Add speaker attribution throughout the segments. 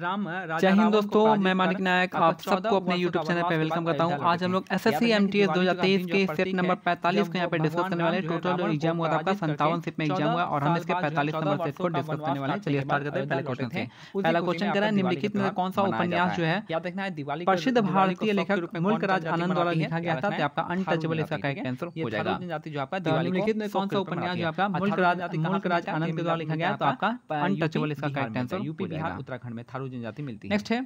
Speaker 1: राम राजा दोस्तों मैं मानिक नायक आप सबको अपने YouTube चैनल पर वेलकम करता हूँ आज हम लोग S S C M T S दो हजार तेईस के सेट नंबर पैंतालीस को यहाँ पे डिस्कस करने वाले टोटल जो एग्जाम हुआ था आपका संतावन सेट में एग्जाम हुआ और हम इसके पैंतालीस नंबर सेट को डिस्कस करने वाले चलिए स्टार्ट करते हैं पहले क्वेश्चन से पहला क्वेश्चन करा निम्नलिखित में कौन सा उपन्यास जो है देखना है दिवाली प्रसिद्ध भारतीय लेखक मुल्क राज आनंद द्वारा लिखा गया था तो आपका अनटचेबल इसका करेक्ट आंसर हो जाएगा निम्नलिखित में कौन सा उपन्यास जो आपका मुल्क राज आनंद द्वारा लिखा गया तो आपका अनटचेबल इसका correct answer UP Bihar Uttarakhand में था चारों जनजाति मिलती है नेक्स्ट है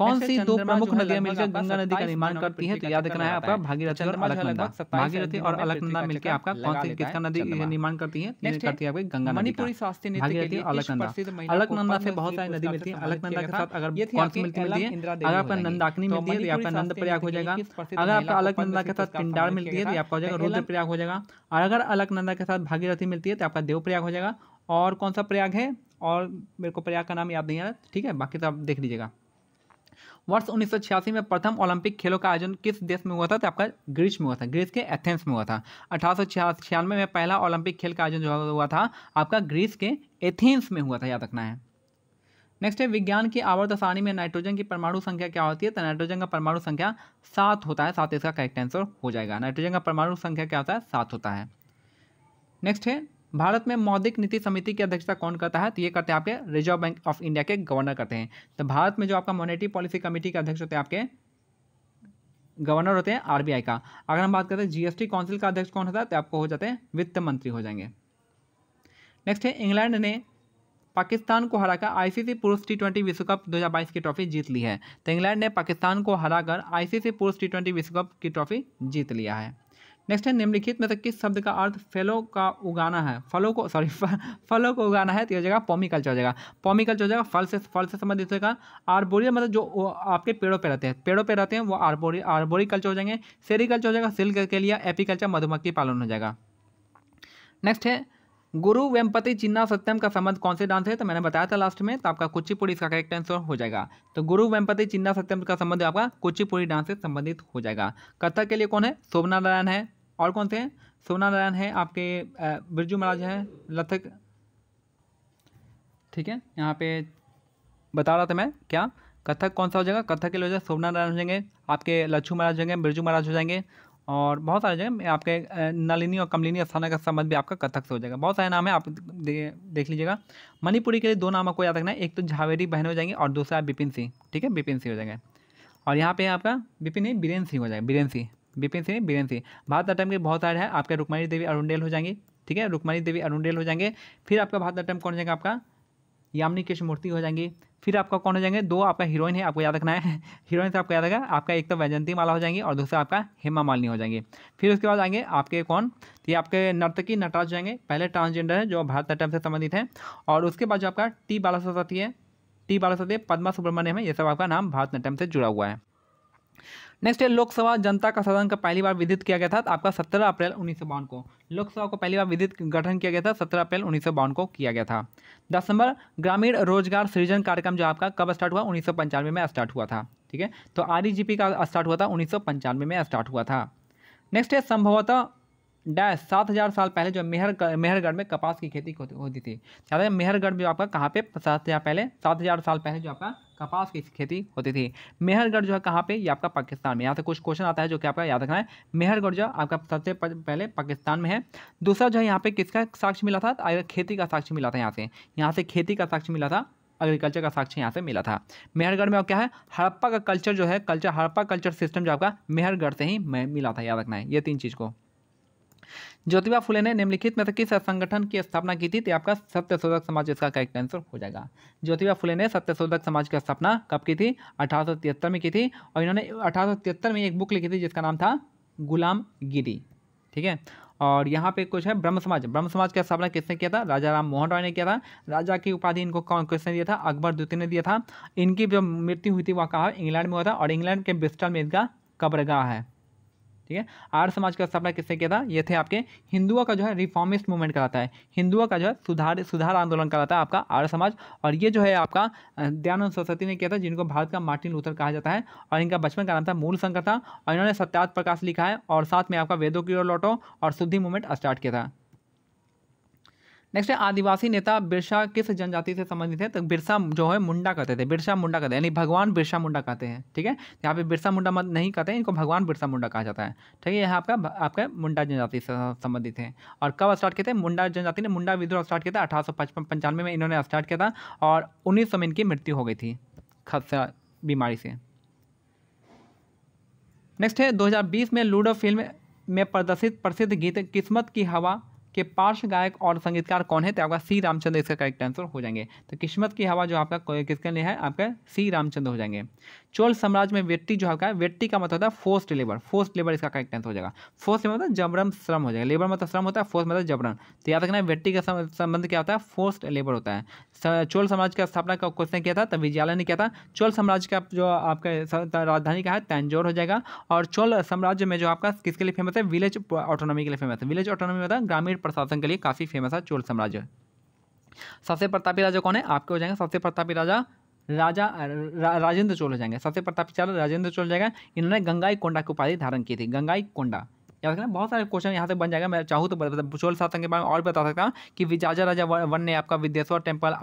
Speaker 1: कौन सी दो प्रमुख नदियां मिलकर गंगा नदी का निर्माण करती है तो याद रखना है आपका भागीरथी और अलकनंदा भागीरथी और अलकनंदा मिलकर आपका कौन सी किसका नदी निर्माण करती है करती है गंगा मणिपुरी शास्त्रीय अलकनंदा अलकनंदा से बहुत सारी नदी मिलती है अलकनंदा के साथ अगर कौन सी मिलती है अगर आपका नंदाकनी तो मिलती है तो आपका नंद प्रयाग तो हो जाएगा अगर आपका अलकनंदा के साथ पिंडार मिलती है तो आपका हो जाएगा रुद्र प्रयाग हो जाएगा और अगर अलकनंदा के साथ भागीरथी मिलती है तो आपका देव प्रयाग हो जाएगा और कौन सा प्रयाग है और मेरे को प्रयाग का नाम याद नहीं आ रहा ठीक है बाकी सब तो देख लीजिएगा वर्ष उन्नीस में प्रथम ओलंपिक खेलों का आयोजन किस देश में हुआ था तो आपका ग्रीस में हुआ था ग्रीस के एथेंस में हुआ था अठारह में पहला ओलंपिक खेल का आयोजन जो हुआ था आपका ग्रीस के एथेंस में हुआ था याद रखना है नेक्स्ट है विज्ञान की आवर्त सारणी में नाइट्रोजन की परमाणु संख्या क्या होती है तो नाइट्रोजन का परमाणु संख्या सात होता है सात इसका करेक्ट आंसर हो जाएगा नाइट्रोजन का परमाणु संख्या क्या होता है सात होता है नेक्स्ट है भारत में मौद्रिक नीति समिति की अध्यक्षता कौन करता है तो ये करते हैं आपके रिजर्व बैंक ऑफ इंडिया के गवर्नर करते हैं तो भारत में जो आपका मॉनेटरी पॉलिसी कमेटी के अध्यक्ष होते हैं आपके गवर्नर होते हैं आरबीआई का अगर हम बात करते हैं जीएसटी काउंसिल का अध्यक्ष कौन होता है तो आपको हो जाते हैं वित्त मंत्री हो जाएंगे नेक्स्ट है इंग्लैंड ने पाकिस्तान को हराकर आईसीसी पुरुष टी ट्वेंटी विश्व कप 2022 की ट्रॉफी जीत ली है तो इंग्लैंड ने पाकिस्तान को हराकर आईसीसी पुरुष टी ट्वेंटी विश्व कप की ट्रॉफी जीत लिया है नेक्स्ट है निम्नलिखित में तक किस शब्द का अर्थ फलों का उगाना है फलों को सॉरी फलों को उगाना है तो यह जगह पॉमिकल्चर हो जाएगा पॉमिकल्चर कल्चर हो जाएगा फल से फल से संबंधित होगा आर्बोरियल मतलब जो आपके पेड़ों पे रहते हैं पेड़ों पे रहते हैं वो आर्बोरी आर्बोरी कल्चर हो जाएंगे सेरीकल्चर हो जाएगा सिल्क के लिए एपी मधुमक्खी पालन हो जाएगा नेक्स्ट है गुरु वेम्पति चिन्ना सत्यम का संबंध कौन से डांस है तो मैंने बताया था लास्ट में तो आपका कुचिपुड़ी इसका करेक्ट आंसर हो जाएगा तो गुरु वेम्पति चिन्ना सत्यम का संबंध आपका कुचिपुड़ी डांस से संबंधित हो जाएगा कथक के लिए कौन है शोभना नारायण है और कौन से हैं शोभना नारायण है आपके बिरजू महाराज हैं लथक ठीक है यहाँ पे बता रहा था मैं क्या कथक कौन सा हो जाएगा कथक के लिए हो जाएगा शोभना नारायण हो जाएंगे आपके लच्छू महाराज हो जाएंगे बिरजू महाराज हो जाएंगे और बहुत सारे जगह आपके नलिनी और कमलिनी स्थान का संबंध भी आपका कथक से हो जाएगा बहुत सारे नाम है आप दे, देख लीजिएगा मणिपुरी के लिए दो नाम आपको याद रखना है एक तो झावेरी बहन हो जाएंगी और दूसरा बिपिन सिंह ठीक है बिपिन सिंह हो जाएगा और यहाँ पे आपका बिपिन नहीं बीरेन सिंह हो जाएगा बीरेन सिंह बिपिन सिंह बीरेन सिंह भारत नाट्यम के बहुत सारे हैं आपके रुकमानी देवी अरुणडेल हो जाएंगे ठीक है रुकमानी देवी अरुणेल हो जाएंगे फिर आपका भारत नाट्यम कौन हो जाएगा आपका यामिनी कृष्णमूर्ति हो जाएंगी फिर आपका कौन हो जाएंगे दो आपका हीरोइन है आपको याद रखना है हीरोइन से आपको याद रखा आपका एक तो वैजंती माला हो जाएंगे और दूसरा आपका हेमा मालिनी हो जाएंगे फिर उसके बाद आएंगे आपके कौन तो ये आपके नर्तकी नटराज जाएंगे पहले ट्रांसजेंडर है जो भारत नाट्यम से संबंधित है और उसके बाद जो आपका टी बाला सरस्वती है टी बाला सरस्वती पद्मा सुब्रमण्यम है ये सब आपका नाम भारत नाट्यम से जुड़ा हुआ है नेक्स्ट है लोकसभा जनता का सदन का पहली बार विदित किया गया था तो आपका सत्रह अप्रैल उन्नीस को लोकसभा को पहली बार विदित गठन किया गया था सत्रह अप्रैल उन्नीस को किया गया था दस नंबर ग्रामीण रोजगार सृजन कार्यक्रम जो आपका कब स्टार्ट हुआ उन्नीस में स्टार्ट हुआ था ठीक है तो आर का स्टार्ट हुआ था उन्नीस में स्टार्ट हुआ था नेक्स्ट है संभवतः डैश सात हज़ार साल पहले जो मेहर मेहरगढ़ में कपास की खेती होती थी याद मेहरगढ़ जो आपका कहाँ पे सात हज़ार पहले सात हज़ार साल पहले जो आपका कपास की खेती होती थी मेहरगढ़ जो है कहाँ पे ये आपका पाकिस्तान में यहाँ से कुछ क्वेश्चन आता है जो कि आपका याद रखना है मेहरगढ़ जो है आपका सबसे पहले पाकिस्तान में है दूसरा जो है यहाँ पे किसका साक्ष्य मिला था खेती का साक्ष्य मिला था यहाँ से यहाँ से खेती का साक्ष्य मिला था एग्रीकल्चर का साक्ष्य यहाँ से मिला था मेहरगढ़ में और क्या है हड़प्पा का कल्चर जो है कल्चर हड़प्पा कल्चर सिस्टम जो आपका मेहरगढ़ से ही मिला था याद रखना है ये तीन चीज़ को ज्योतिबा फुले ने निम्नलिखित में से किस संगठन की स्थापना की थी तो आपका सत्यशोधक समाज इसका करेक्ट आंसर हो जाएगा ज्योतिबा फुले ने सत्यशोधक समाज की स्थापना कब की थी अठारह में की थी और इन्होंने अठारह में एक बुक लिखी थी जिसका नाम था गुलाम गिरी ठीक है और यहाँ पे कुछ है ब्रह्म समाज ब्रह्म समाज का स्थापना किसने किया था राजा राम मोहन रॉय ने किया था राजा की उपाधि इनको कौन किसने दिया था अकबर द्वितीय ने दिया था इनकी जो मृत्यु हुई थी वह कहा इंग्लैंड में हुआ था और इंग्लैंड के ब्रिस्टल में इनका कब्रगाह है ठीक है आर्य समाज का स्थापना किसने किया था ये थे आपके हिंदुओं का जो है रिफॉर्मिस्ट मूवमेंट कराता है हिंदुओं का जो है सुधार सुधार आंदोलन कराता है आपका आर्य समाज और ये जो है आपका दयानंद सरस्वती ने किया था जिनको भारत का मार्टिन लूथर कहा जाता है और इनका बचपन का नाम था मूल संकर था और इन्होंने सत्यात प्रकाश लिखा है और साथ में आपका वेदों की ओर लौटो और शुद्धि मूवमेंट स्टार्ट किया था नेक्स्ट है आदिवासी नेता बिरसा किस जनजाति से संबंधित है तो बिरसा जो है मुंडा कहते थे बिरसा मुंडा कहते हैं यानी भगवान बिरसा मुंडा कहते हैं ठीक है यहाँ पे बिरसा मुंडा मत नहीं कहते हैं इनको भगवान बिरसा मुंडा कहा जाता है ठीक है यहाँ आपका आपका मुंडा जनजाति से संबंधित है और कब स्टार्ट किए थे मुंडा जनजाति ने मुंडा विद्रोह स्टार्ट किया था अठारह में इन्होंने स्टार्ट किया था और उन्नीस में इनकी मृत्यु हो गई थी खदसा बीमारी से नेक्स्ट है दो में लूडो फिल्म में प्रदर्शित प्रसिद्ध गीत किस्मत की हवा के पार्श्व गायक और संगीतकार कौन है तो आपका सी रामचंद्र इसका करेक्ट आंसर हो जाएंगे तो किस्मत की हवा जो आपका किसके लिए है आपका सी रामचंद्र हो जाएंगे चोल साम्राज्य में व्यक्ति जो आपका व्यक्ति का मतलब होता है फोर्स्ट लेबर फोर्स्ट लेबर इसका करेक्ट आंसर हो जाएगा फोर्स्ट लेबर मतलब जबरन श्रम हो जाएगा लेबर मतलब श्रम होता है फोर्स मतलब जबरन तो याद रखना व्यक्ति का संबंध क्या होता है फोर्स्ट लेबर होता है चोल साम्राज्य का स्थापना का क्वेश्चन किया था तब विजयालय ने किया था चोल साम्राज्य का जो आपका राजधानी का है तंजोर हो जाएगा और चोल साम्राज्य में जो आपका किसके लिए फेमस है विलेज ऑटोनॉमी के लिए फेमस है विलेज ऑटोनॉमी मतलब ग्रामीण प्रशासन के लिए काफ़ी फेमस है चोल साम्राज्य सबसे प्रतापी राजा कौन है आपके हो जाएंगे सबसे प्रतापी राजा राजा रा, राजेंद्र चोल हो जाएंगे सबसे प्रतापी चाल राजेंद्र चोल जाएगा इन्होंने गंगाई कोंडा की उपाधि धारण की थी गंगाई कोंडा याद रखना बहुत सारे क्वेश्चन यहाँ से बन जाएगा मैं चाहूँ तो चोल शासन के बारे में और बता सकता हूँ कि विजाजा राजा वन ने आपका विद्येश्वर टेम्पल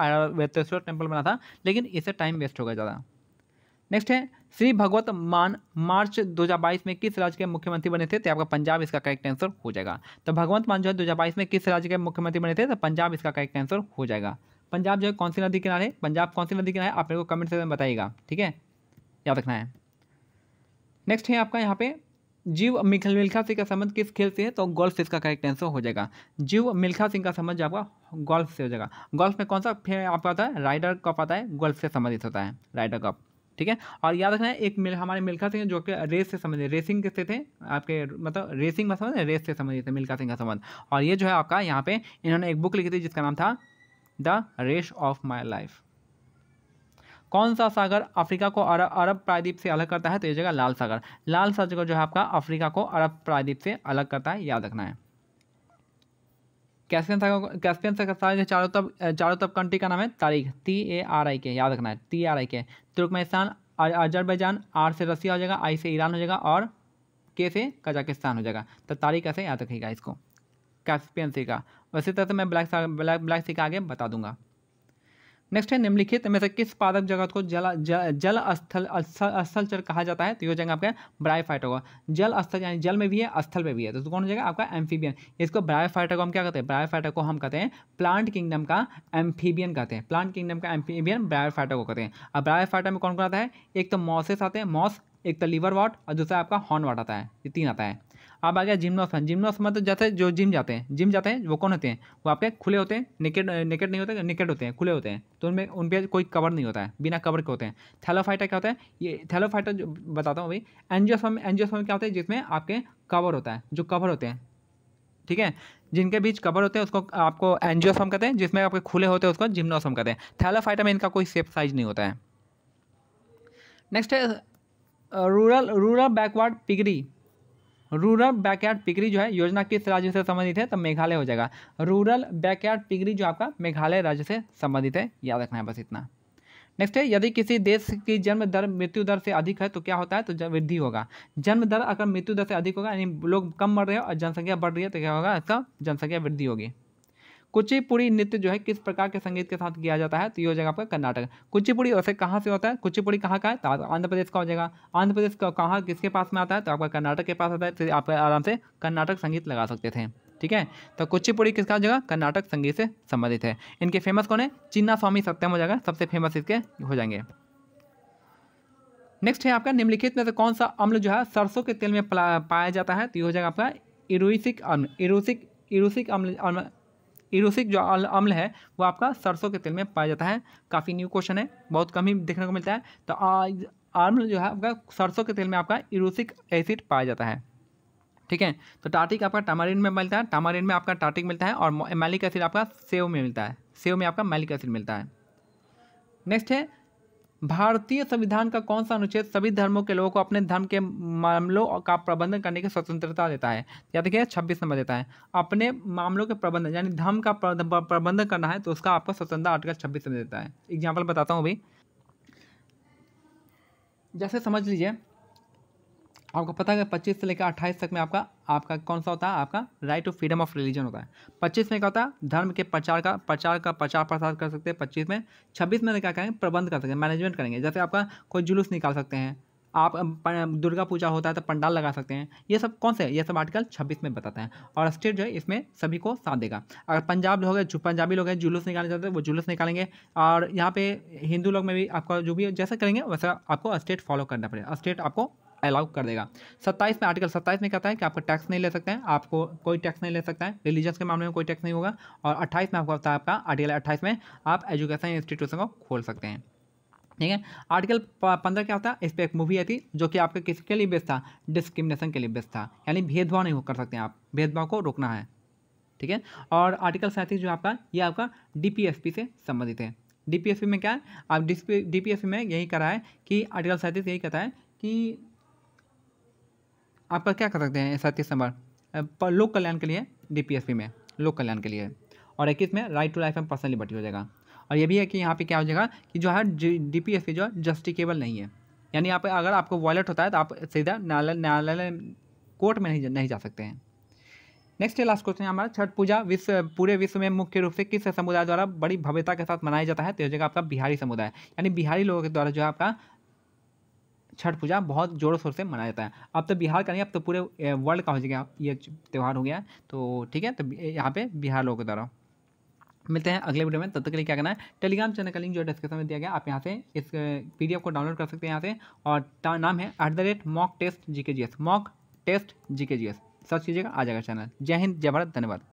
Speaker 1: वेतेश्वर टेम्पल बना था लेकिन इससे टाइम वेस्ट हो गया ज़्यादा नेक्स्ट है श्री भगवत मान मार्च 2022 में किस राज्य के मुख्यमंत्री बने थे तो आपका पंजाब इसका करेक्ट आंसर हो जाएगा तो भगवंत मान जो है दो में किस राज्य के मुख्यमंत्री बने थे तो पंजाब इसका करेक्ट आंसर हो जाएगा पंजाब जो है कौन सी नदी किनारे पंजाब कौन सी नदी किनारे आप मेरे को कमेंट सेक्शन में बताइएगा ठीक है याद रखना है नेक्स्ट है आपका यहाँ पे जीव मिखल मिल्खा सिंह का संबंध किस खेल से है तो गोल्फ इसका करेक्ट आंसर हो जाएगा जीव मिल्खा सिंह का संबंध आपका गोल्फ से हो जाएगा गोल्फ में कौन सा आपका आता है राइडर कप आता है गोल्फ से संबंधित होता है राइडर कप ठीक है और याद रखना है एक मिल, हमारे मिल्खा सिंह जो कि रेस से संबंधित रेसिंग किससे थे आपके मतलब रेसिंग का संबंध रेस से संबंधित थे मिल्खा सिंह का संबंध और ये जो है आपका यहाँ पे इन्होंने एक बुक लिखी थी जिसका नाम था the race of my life कौन सा सागर अफ्रीका को अरब अरब प्रायद्वीप से अलग करता है तो ये जगह लाल सागर लाल सागर जो है आपका अफ्रीका को अरब प्रायद्वीप से अलग करता है याद रखना है कैस्पियन सागर के चारों तरफ चारों तरफ कंट्री का नाम है तारीख टी ए आर आई के याद रखना है टी आर आई के तुर्कमेस्तान अजरबैजान आर से रसिया हो जाएगा आई से ईरान हो जाएगा और के से कजाकिस्तान हो जाएगा तो तारीख ऐसे याद रखिएगा इसको कैस्पियन सी का उसी तरह से मैं ब्लैक ब्लैक ब्लैक सी का आगे बता दूंगा नेक्स्ट है निम्नलिखित में से किस पादक जगत को जल जल स्थल स्थल चर कहा जाता है तो ये जगह जाएगा आपका ब्रायफाइट होगा जल स्थल यानी जल में भी है स्थल में भी है तो कौन हो जाएगा आपका एम्फीबियन इसको ब्रायफाइटर को हम क्या कहते हैं ब्रायफाइटर को हम कहते हैं प्लांट किंगडम का एम्फीबियन कहते हैं प्लांट किंगडम का एम्फीबियन ब्रायफाइटर को कहते हैं अब ब्रायफाइटर में कौन कौन आता है एक तो मॉसेस आते हैं मॉस एक तो लीवर वाट और दूसरा आपका हॉर्न वाट आता है ये तीन आता है अब आ गया जिम्नोसन जिम्नोस मतलब जैसे जो जिम जाते हैं जिम जाते हैं वो कौन होते हैं वो आपके खुले होते हैं निकेट निकेट नहीं होते निकेट होते हैं खुले होते हैं तो उनमें उन पर कोई कवर नहीं होता है बिना कवर के होते हैं थैलोफाइटर क्या होता है ये थैलोफाइटर जो बताता हूँ भाई एनजियोसम एनजियोसम क्या होता है जिसमें आपके कवर होता है जो कवर होते हैं ठीक है जिनके बीच कवर होते हैं उसको आपको एनजियोसम कहते हैं जिसमें आपके खुले होते हैं उसको जिम्नोसम कहते हैं थैलोफाइटर में इनका कोई सेफ साइज नहीं होता है नेक्स्ट है rural rural backward piggery rural backyard piggery जो है योजना किस राज्य से संबंधित है तो मेघालय हो जाएगा रूरल बैकयार्ड पिगरी जो आपका मेघालय राज्य से संबंधित है याद रखना है बस इतना नेक्स्ट है यदि किसी देश की जन्म दर मृत्यु दर से अधिक है तो क्या होता है तो वृद्धि होगा जन्म दर अगर मृत्यु दर से अधिक होगा यानी लोग कम मर रहे हो और जनसंख्या बढ़ रही है तो क्या होगा इसका जनसंख्या वृद्धि होगी कुचिपुड़ी नृत्य जो है किस प्रकार के संगीत के साथ किया जाता है तो ये हो जाएगा आपका कर्नाटक कुचिपुड़ी वैसे कहाँ से होता है कुचिपुड़ी कहाँ का है तो आंध्र प्रदेश का हो जाएगा आंध्र प्रदेश का कहाँ किसके पास में आता है तो आपका कर्नाटक के पास आता है तो आप आराम से कर्नाटक संगीत लगा सकते थे ठीक है तो कुचिपुड़ी किसका हो जाएगा कर्नाटक संगीत से संबंधित है इनके फेमस कौन है चिन्ना स्वामी सत्यम हो जाएगा सबसे फेमस इसके हो जाएंगे नेक्स्ट है आपका निम्नलिखित में से कौन सा अम्ल जो है सरसों के तेल में पाया जाता है तो ये हो जाएगा आपका इरोसिक अम्ल इरोसिक इरोसिक अम्ल इरोसिक जो अम्ल है वो आपका सरसों के तेल में पाया जाता है काफ़ी न्यू क्वेश्चन है बहुत कम ही देखने को मिलता है तो अम्ल जो है आपका सरसों के तेल में आपका इरोसिक एसिड पाया जाता है ठीक है तो टार्टिक आपका टामारिन में मिलता है टामारिन में आपका टार्टिक मिलता है और मैलिक एसिड आपका सेव में मिलता है सेव में आपका मैलिक एसिड मिलता है नेक्स्ट है भारतीय संविधान का कौन सा अनुच्छेद सभी धर्मों के लोगों को अपने धर्म के मामलों का प्रबंधन करने की स्वतंत्रता देता है या देखिए छब्बीस नंबर देता है अपने मामलों के प्रबंधन यानी धर्म का प्रबंधन करना है तो उसका आपको स्वतंत्रता आर्टिकल छब्बीस नंबर देता है एग्जाम्पल बताता हूँ भाई जैसे समझ लीजिए आपको पता है पच्चीस से लेकर अट्ठाईस तक में आपका आपका कौन सा होता है आपका right to freedom of religion होता है पच्चीस में क्या होता है धर्म के प्रचार का प्रचार का प्रचार प्रसार कर सकते हैं पच्चीस में छब्बीस में क्या करेंगे प्रबंध कर सकते हैं मैनेजमेंट करेंगे जैसे आपका कोई जुलूस निकाल सकते हैं आप दुर्गा पूजा होता है तो पंडाल लगा सकते हैं ये सब कौन से ये सब आर्टिकल 26 में बताते हैं और स्टेट जो है इसमें सभी को साथ देगा अगर पंजाब लोग हैं पंजाबी लोग हैं जुलूस निकालने जाते हैं वो जुलूस निकालेंगे और यहाँ पे हिंदू लोग में भी आपका जो भी जैसा करेंगे वैसा आपको स्टेट फॉलो करना पड़ेगा स्टेट आपको अलाउ कर देगा सत्ताईस में आर्टिकल सत्ताईस में कहता है कि आपको टैक्स नहीं ले सकते हैं आपको कोई टैक्स नहीं ले सकता है रिलीजन के मामले में कोई टैक्स नहीं होगा और अट्ठाईस में आपको बताया आपका आर्टिकल अट्ठाईस में आप एजुकेशन इंस्टीट्यूशन को खोल सकते हैं ठीक है आर्टिकल पंद्रह क्या होता है इस पर एक मूवी आई थी जो कि आपके किसके लिए बेस्ट था डिस्क्रिमिनेशन के लिए बेस्ट था यानी भेदभाव नहीं कर सकते आप भेदभाव को रोकना है ठीक है और आर्टिकल सैंतीस जो आपका ये आपका डी से संबंधित है डी में क्या है आप डी में यही करा है कि आर्टिकल सैंतीस यही कहता है कि आप क्या कर सकते हैं इकतीस नंबर लोक कल्याण के लिए डी में लोक कल्याण के लिए और इक्कीस में right to life and personal liberty हो जाएगा और ये भी है कि यहाँ पे क्या हो जाएगा कि जो है डी पी एस जो है जस्टिकेबल नहीं है यानी यहाँ अगर आपको वॉलेट होता है तो आप सीधा न्यायालय न्यायालय कोर्ट में नहीं जा, नहीं जा सकते हैं नेक्स्ट है लास्ट क्वेश्चन हमारा छठ पूजा विश्व पूरे विश्व में मुख्य रूप से किस समुदाय द्वारा बड़ी भव्यता के साथ मनाया जाता है तो हो जाएगा आपका बिहारी समुदाय यानी बिहारी लोगों के द्वारा जो है आपका छठ पूजा बहुत जोर शोर से मनाया जाता है अब तो बिहार का नहीं अब तो पूरे वर्ल्ड का हो जाएगा ये त्यौहार हो गया तो ठीक है तो यहाँ पे बिहार लोगों के द्वारा मिलते हैं अगले वीडियो में तब तक के लिए क्या करना है टेलीग्राम चैनल का लिंक जो डिस्क्रिप्शन में दिया गया आप यहाँ से इस पी को डाउनलोड कर सकते हैं यहाँ से और नाम है at the rate mock test G K G S mock test G K G S search कीजिएगा आ जाएगा चैनल जय हिंद जय भारत धन्यवाद